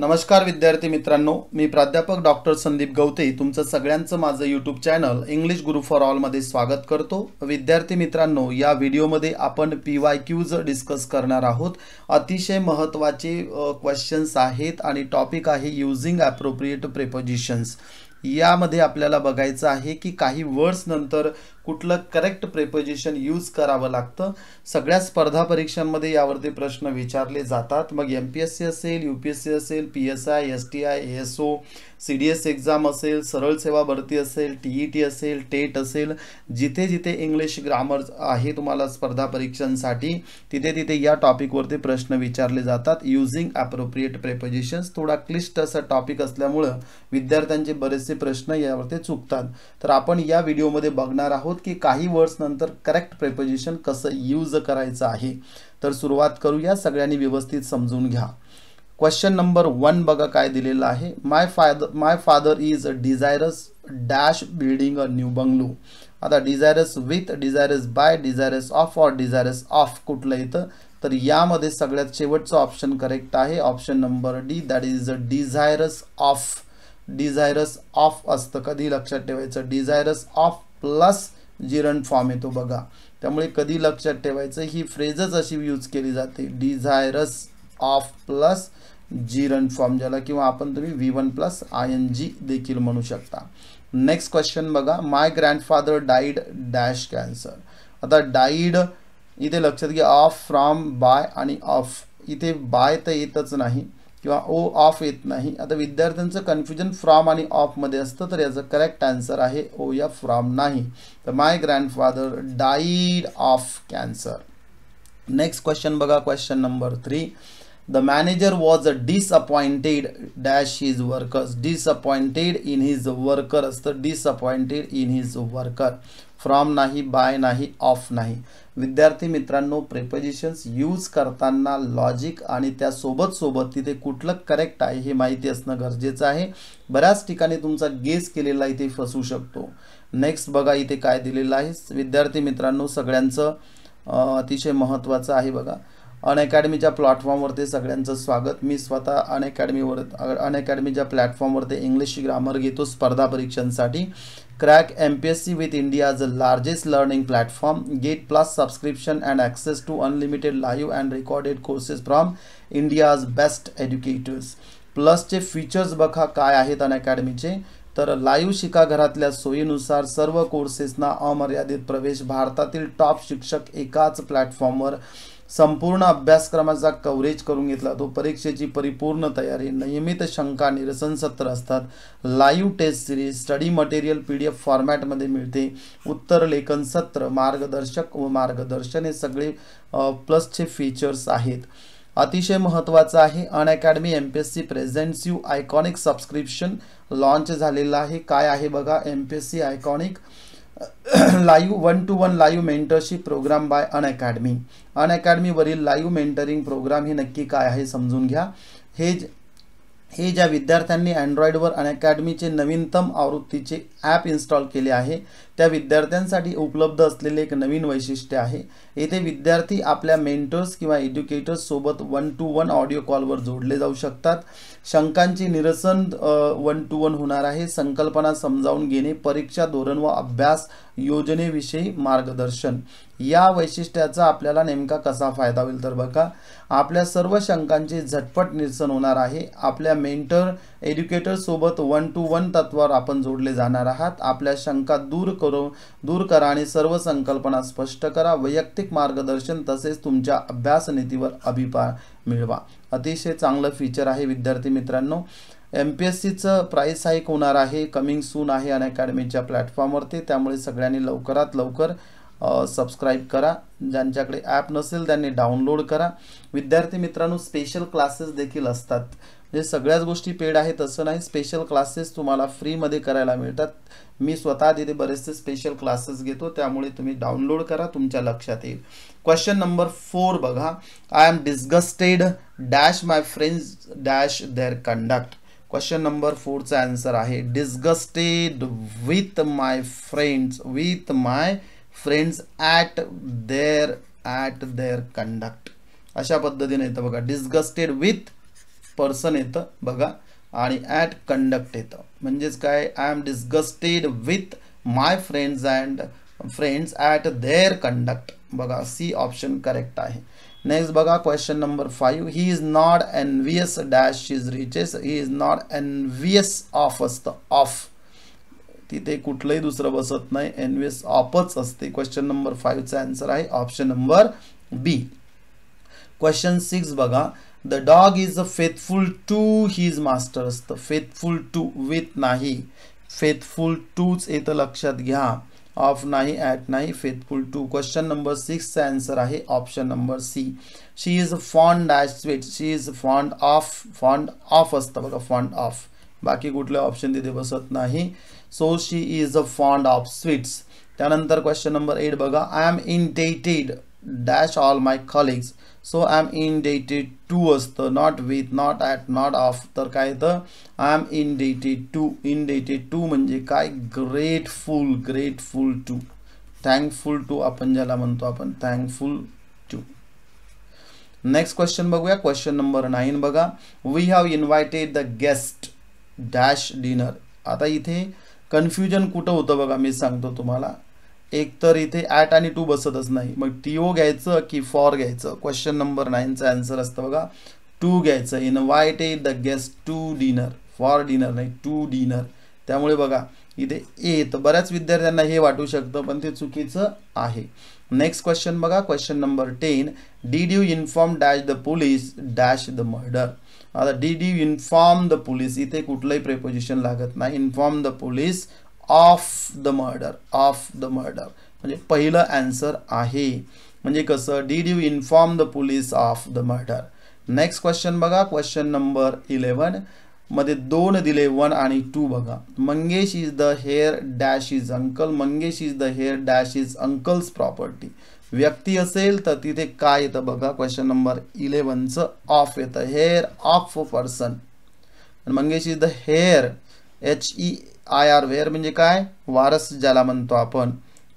नमस्कार विद्यार्थी मित्रांनो मी प्राध्यापक डॉक्टर संदीप गवते तुमचं सगळ्यांचं माझं YouTube channel English Guru for ऑलमध्ये स्वागत करतो विद्यार्थी मित्रांनो या व्हिडिओमध्ये आपण पी वाय क्यूज डिस्कस करणार आहोत अतिशय महत्त्वाचे क्वेश्चन्स आहेत आणि टॉपिक आहे युझिंग ॲप्रोप्रिएट प्रेपोजिशन्स यामध्ये आपल्याला बघायचं आहे की काही वर्ड्स नंतर कुठलं करेक्ट प्रेपोजिशन यूज करावं लागतं सगळ्या स्पर्धा परीक्षांमध्ये यावरती प्रश्न विचारले जातात मग एम पी एस सी असेल यू पी एस सी असेल P S I S T I S O C D S exam असेल सरळ सेवा भरती असेल टी ई टी असेल टेट e असेल जिथे जिथे इंग्लिश ग्रामर आहे तुम्हाला स्पर्धा परीक्षांसाठी तिथे तिथे या टॉपिकवरती प्रश्न विचारले जातात युझिंग ॲप्रोप्रिएट प्रेपोजिशन्स थोडा क्लिष्ट असा टॉपिक असल्यामुळं विद्यार्थ्यांचे बरेचसे प्रश्न यावरती चुकतात तर आपण या व्हिडिओमध्ये बघणार आहोत की काही वर्ड्स नंतर करेक्ट प्रेपोजिशन कसं यूज करायचं आहे तर सुरुवात करूया सगळ्यांनी व्यवस्थित समजून घ्या क्वेश्चन नंबर वन बघा काय दिलेलं आहे my father my father is a desirous dash building a new bungalow आता desirous with desirous by desirous of or desirous of कुठलं येतं तर यामध्ये सगळ्यात शेवटचं ऑप्शन करेक्ट आहे option number D that is a desirous of desirous of असतं कधी लक्षात ठेवायचं desirous of plus gerund form येतो बघा त्यामुळे कधी लक्षात ठेवायचं ही फ्रेजच अशी यूज केली जाते desirous of plus gerund form ज्याला किंवा आपण तुम्ही V one plus I N G देखील म्हणू शकता नेक्स्ट क्वेश्चन बघा my grandfather died dash cancer आता डाईड इथे लक्षात घ्या ऑफ फ्रॉम बाय आणि ऑफ इथे बाय तर येतच नाही किंवा ओ ऑफ येत नाही आता विद्यार्थ्यांचं कन्फ्युजन फ्रॉम आणि ऑफमध्ये असतं तर याचं करेक्ट आन्सर आहे ओ या फ्रॉम नाही तर my father died of cancer next question बघा question number three the manager was disappointed dash his workers disappointed in his worker असतं disappointed in his worker from नाही बाय नाही ऑफ नाही विद्यार्थी मित्रांनो प्रिपोजिशन्स यूज करताना लॉजिक आणि त्यासोबत सोबत तिथे कुठलं करेक्ट आहे हे माहिती असणं गरजेचं आहे बऱ्याच ठिकाणी तुमचा गेस केलेला इथे फसू शकतो नेक्स्ट बघा इथे काय दिलेलं आहे विद्यार्थी मित्रांनो सगळ्यांचं अतिशय महत्त्वाचं आहे बघा अन अकॅडमीच्या प्लॅटफॉर्मवरती सगळ्यांचं स्वागत मी स्वतः अनअकॅडमीवर अकॅडमीवर अन प्लॅटफॉर्मवरती इंग्लिश ग्रामर घेतो स्पर्धा परीक्षांसाठी crack M P S C with India's largest learning platform get plus subscription and access to unlimited live and recorded courses from India's best educators प्लसचे फीचर्स बघा काय आहेत अन अकॅडमीचे तर लाईव्ह शिका घरातल्या सोयीनुसार सर्व कोर्सेसना अमर्यादित प्रवेश भारतातील टॉप शिक्षक एकाच प्लॅटफॉर्मवर संपूर्ण अभ्यासक्रमाचा कव्हरेज करून घेतला तो परीक्षेची परिपूर्ण तयारी नियमित शंका निरसन सत्र असतात live test series study material P D F फॉर्मॅटमध्ये मिळते उत्तर लेखन सत्र मार्गदर्शक व मार्गदर्शन हे सगळे प्लसचे फीचर्स आहेत अतिशय महत्त्वाचं आहे Unacademy M P S C presents iconic subscription launch झालेलं आहे काय आहे बघा M P S C iconic live one to one live mentorship program by Unacademy अन लाइव लाईव्ह मेंटरिंग प्रोग्राम हे नक्की काय आहे समजून घ्या हे हे ज्या विद्यार्थ्यांनी अँड्रॉइडवर अन नवीनतम आवृत्तीचे ॲप इन्स्टॉल केले आहे त्या विद्यार्थ्यांसाठी उपलब्ध असलेले एक नवीन वैशिष्ट्य आहे येथे विद्यार्थी आपल्या मेंटर्स किंवा सोबत वन टू वन ऑडिओ कॉलवर जोडले जाऊ शकतात शंकांचे निरसन वन टू वन होणार आहे संकल्पना समजावून घेणे परीक्षा धोरण व अभ्यास योजनेविषयी मार्गदर्शन या वैशिष्ट्याचा आपल्याला नेमका कसा फायदा होईल तर बघा आपल्या सर्व शंकांचे झटपट निरसन होणार आहे आपल्या मेंटर सोबत वन टू वन तत्वावर आपण जोडले जाणार आहात आपल्या शंका दूर करू दूर करा आणि सर्व संकल्पना स्पष्ट करा वैयक्तिक मार्गदर्शन तसेच तुमच्या अभ्यास नीतीवर अभिप्राय मिळवा अतिशय चांगलं फीचर आहे विद्यार्थी मित्रांनो एम पी एस सीचं प्राईस हाईक होणार आहे कमिंग सून आहे अन अकॅडमीच्या प्लॅटफॉर्मवरती त्यामुळे सगळ्यांनी लवकरात लवकर सबस्क्राईब करा ज्यांच्याकडे ॲप नसेल त्यांनी डाउनलोड करा विद्यार्थी मित्रांनो स्पेशल क्लासेस देखील असतात म्हणजे सगळ्याच गोष्टी पेड आहेत असं नाही स्पेशल क्लासेस तुम्हाला फ्रीमध्ये करायला मिळतात मी स्वतः तिथे बरेचसे स्पेशल क्लासेस घेतो त्यामुळे तुम्ही डाउनलोड करा तुमच्या लक्षात येईल क्वेश्चन नंबर फोर बघा I am disgusted dash my friends dash their conduct question number फोरचा आन्सर आहे disgusted with my friends with my friends at their at their conduct अशा पद्धतीने येतं बघा डिस्गस्टेड विथ पर्सन येतं बघा आणि ॲट कंडक्ट येतं म्हणजेच काय I am disgusted with my friends and friends at their conduct बघा सी ऑप्शन करेक्ट आहे नेक्स्ट बघा question number five he is not envious dash is riches he is not envious of असतं of तिथे कुठलंही दुसरं बसत नाही envious ऑफच असते क्वेश्चन नंबर फाईव्हचा आन्सर आहे option number B question six बघा the dog is a faithful to his master असतं फेथफुल टू विथ नाही फेथफुल टूच येतं लक्षात घ्या ऑफ नाही ॲट नाही फेथफुल टू क्वेश्चन नंबर सिक्सचा आन्सर आहे option number C she is fond dash sweet she is fond of fond of असतं बघा फॉन्ड ऑफ बाकी कुठले ऑप्शन तिथे बसत नाही so she is a fond of sweets त्यानंतर क्वेश्चन नंबर एट बघा I am indebted dash all my colleagues so I am indebted to असतं not with not at not of तर काय येतं I am indebted to indebted to म्हणजे काय grateful grateful to thankful to आपण ज्याला म्हणतो आपण थँकफुल टू नेक्स्ट क्वेश्चन बघूया क्वेश्चन नंबर नाईन बघा we have invited the guest dash dinner आता इथे कन्फ्युजन कुठं होतं बघा मी सांगतो तुम्हाला एकतर इथे ॲट आणि टू बसतच नाही मग टी ओ घ्यायचं की फॉर घ्यायचं क्वेश्चन नंबर नाईनचं आन्सर असतं बघा टू घ्यायचं invited the guest to dinner for dinner नाही टू डिनर त्यामुळे बघा इथे ए तर बऱ्याच विद्यार्थ्यांना हे वाटू शकतं पण ते चुकीचं आहे नेक्स्ट क्वेश्चन बघा question number ten did you inform dash the police dash the murder आता did you inform the police इथे कुठलंही प्रेपोजिशन लागत नाही inform the police of the murder of the murder म्हणजे पहिलं ॲन्सर आहे म्हणजे कसं did you inform the police of the murder next question बघा क्वेश्चन नंबर इलेवन मध्ये दोन दिले वन आणि टू बघा Mangesh is the heir dash is uncle Mangesh is the heir dash is uncle's property व्यक्ती असेल तर तिथे काय येतं बघा क्वेश्चन नंबर इलेवनचं ऑफ येतं heir of person Mangesh is the heir H E I R वेअर म्हणजे काय वारस ज्याला म्हणतो आपण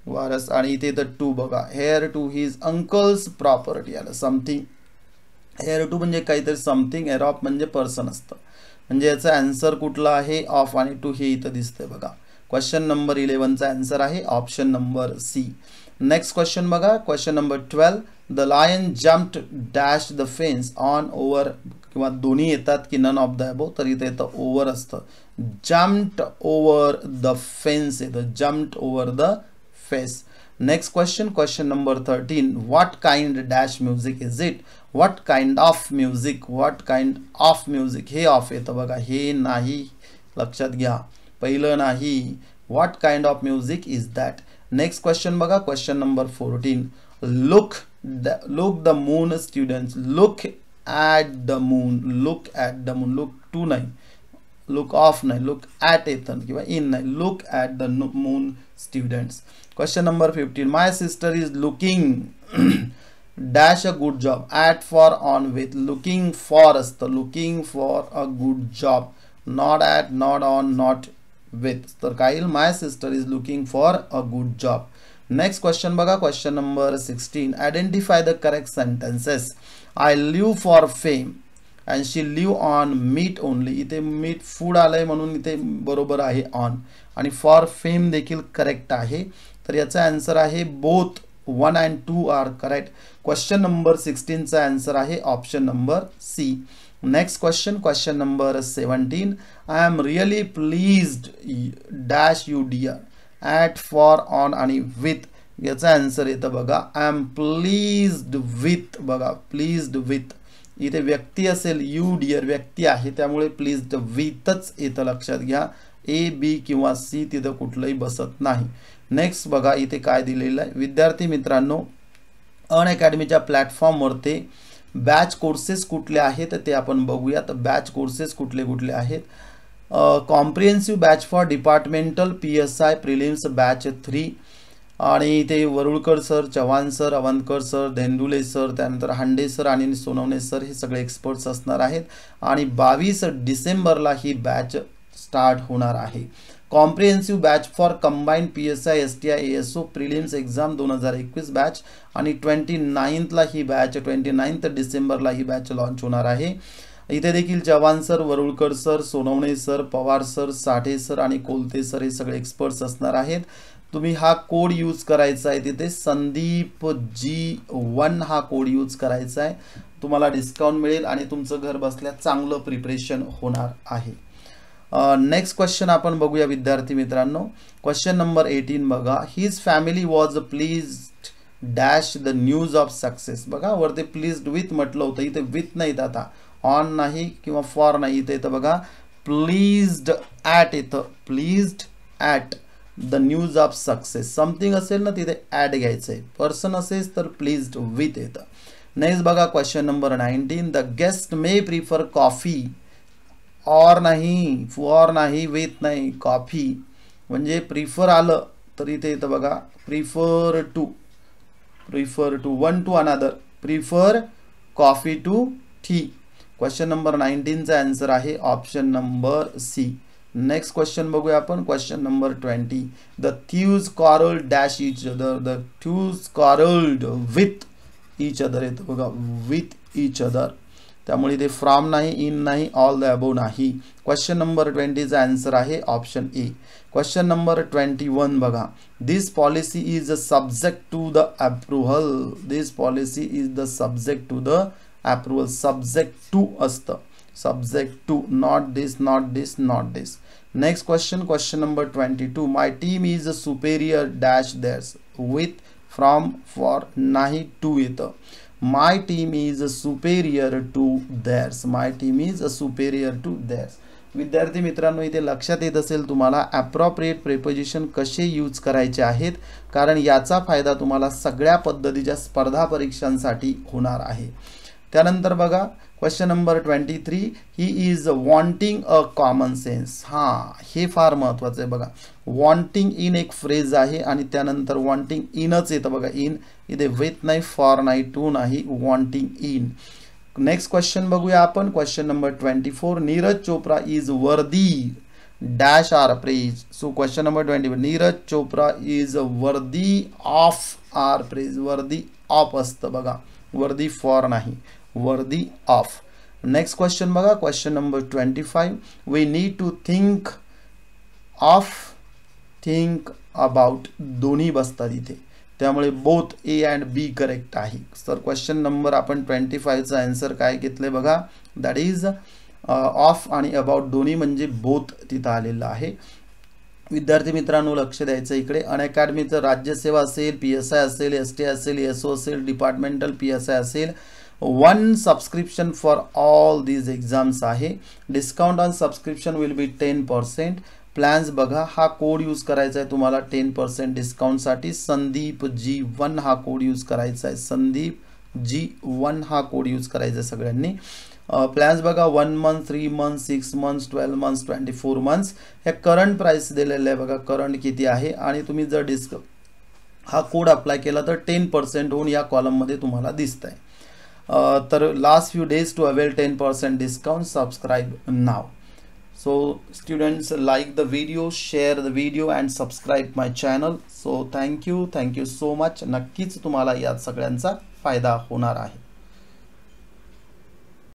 वारस आणि इथे तर टू बघा heir to his uncle's property आलं समथिंग हेअर टू म्हणजे काहीतरी समथिंग हेअर ऑफ म्हणजे पर्सन असतं म्हणजे याचा ॲन्सर कुठला आहे ऑफ आणि टू हे इथं दिसतंय बघा क्वेश्चन नंबर इलेवनचा अँसर आहे option number C next question बघा question number twelve the lion jumped dash the fence on over किंवा दोन्ही येतात की नन ऑफ द अबो तर इथे येतं ओवर असतं जम्प्ट ओवर द फेन्स येतं jumped over the face next question question number thirteen what kind dash music is it what kind of music what kind of music हे of येतं बघा हे नाही लक्षात घ्या पहिलं नाही what kind of music is that next question बघा question number fourteen look the look the moon students look at the moon look at the moon look to night. look off nahi look at it me in night. look at the moon students question number 15 my sister is looking dash a good job at for on with looking for us the looking for a good job not at not on not with तर काईल My sister is looking for a good job. Next question बघा question number sixteen identify the correct sentences I live for fame and she live on meat only इथे meat food आलंय म्हणून इथे बरोबर आहे on आणि फॉर फेम देखील correct आहे तर याचा आन्सर आहे both one and two are correct question number सिक्स्टीनचा आन्सर आहे option number C next question question number seventeen I am really pleased dash you dear at for on आणि with याचा answer येतं बघा आय एम प्लीज्ड विथ बघा pleased with इथे व्यक्ती असेल यू डियर व्यक्ती आहे त्यामुळे प्लीज्ड विथच इथं लक्षात घ्या ए बी किंवा सी तिथं कुठलंही बसत नाही नेक्स्ट बघा इथे काय दिलेलं आहे विद्यार्थी मित्रांनो अन अकॅडमीच्या प्लॅटफॉर्मवर बॅच कोर्सेस कुठले आहेत ते आपण बघूया तर बॅच कोर्सेस कुठले कुठले आहेत comprehensive batch for departmental P S I prelims batch three आणि इथे Varulkar sir Chavan sir Avantkar sir Dhendule sir त्यानंतर हांडे सर आणि सोनवणे सर हे सगळे एक्सपर्ट्स असणार आहेत आणि बावीस डिसेंबरला ही बॅच स्टार्ट होणार आहे comprehensive batch for combine P S I S T I S O prelims exam दोन हजार एकवीस बॅच आणि ट्वेंटी नाईन्थला ही बॅच ट्वेंटी नाईन्थ डिसेंबरला ही बॅच लॉन्च होणार आहे इथे देखील Jawan sir Varulkar sir Sonawane sir Pawar sir Sathe sir आणि कोलते सर हे सगळे एक्सपर्ट्स असणार आहेत तुम्ही हा कोड यूज करायचा आहे तिथे संदीप जी वन हा कोड यूज करायचा आहे तुम्हाला डिस्काउंट मिळेल आणि तुमचं घर बसल्या चांगलं प्रिपरेशन होणार आहे नेक्स्ट क्वेश्चन आपण बघूया विद्यार्थी मित्रांनो क्वेश्चन नंबर एटीन बघा his family was please dash the news of success बघा वरती प्लीज विथ म्हटलं होतं इथे विथ नाहीत आता ऑन नाही किंवा फॉर नाही इथं इथं बघा प्लीज्ड ॲट इथं pleased at the news of success something असेल ना तिथे ॲड घ्यायचं आहे पर्सन असेल तर प्लीज्ड विथ येतं नेक्स्ट बघा question number nineteen the guest may prefer coffee or नाही फॉर नाही विथ नाही कॉफी म्हणजे प्रिफर आलं तर इथे येतं बघा prefer to prefer to one to another prefer coffee to ठीक क्वेश्चन नंबर नाईन्टीनचा आन्सर आहे option number C next question बघूया आपण क्वेश्चन नंबर ट्वेंटी द थ्यूज quarrel dash each other the थ्यूज कॉरल्ड विथ इच अदर येतं बघा with each other त्यामुळे ते फ्रॉम नाही इन नाही ऑल द अबो नाही क्वेश्चन नंबर ट्वेंटीचा आन्सर आहे option A question number twenty one बघा this policy is the subject to the approval this policy is the subject to the approval subject to असतं subject to not this not this not this next question question number twenty two my team is a superior dash theirs with from for नाही to येतं my team is a superior to theirs my team is a superior to theirs विद्यार्थी मित्रांनो इथे लक्षात येत असेल तुम्हाला ॲप्रॉप्रिएट preposition कसे यूज करायचे आहेत कारण याचा फायदा तुम्हाला सगळ्या पद्धतीच्या स्पर्धा परीक्षांसाठी होणार आहे त्यानंतर बघा question number twenty three he is wanting a common sense हां हे फार महत्वाचं आहे बघा वॉन्टिंग इन एक फ्रेज आहे आणि त्यानंतर वॉन्टिंग इनच येतं बघा इन इथे विथ नाही फॉर नाही टू नाही वॉन्टिंग इन नेक्स्ट क्वेश्चन बघूया आपण question number twenty four Neeraj Chopra is worthy dash or praise so question number twenty four Neeraj Chopra is worthy of or praise worthy of असतं बघा वर्दी फॉर नाही worthy of next question बघा question number twenty five we need to think of think about दोन्ही बसतात इथे त्यामुळे both A and B correct आहे sir question number आपण ट्वेंटी फाईव्हचा आन्सर काय घेतले बघा दॅट इज ऑफ आणि अबाउट दोन्ही म्हणजे बोथ तिथं आलेलं आहे विद्यार्थी मित्रांनो लक्ष द्यायचं इकडे अनअकॅडमीचं राज्यसेवा असेल पी एस आय असेल एस टी असेल एस ओ असेल डिपार्टमेंटल पी एस आय असेल one subscription for all these exams आहे discount on subscription will be ten percent plans बघा हा कोड यूज करायचा आहे तुम्हाला टेन पर्सेंट डिस्काउंटसाठी संदीप जी वन हा कोड यूज करायचा आहे संदीप जी वन हा कोड यूज करायचा आहे सगळ्यांनी प्लॅन्स बघा one month three month six months twelve months twenty four months हे करंट प्राईस दिलेलं आहे बघा करंट किती आहे आणि तुम्ही जर डिस्क हा कोड अप्लाय केला तर टेन पर्सेंट होऊन या कॉलममध्ये तुम्हाला दिसत आहे तर last few days to avail ten percent discount subscribe now so students like the video share the video and subscribe my channel so thank you you you so much नक्कीच तुम्हाला या सगळ्यांचा फायदा होणार आहे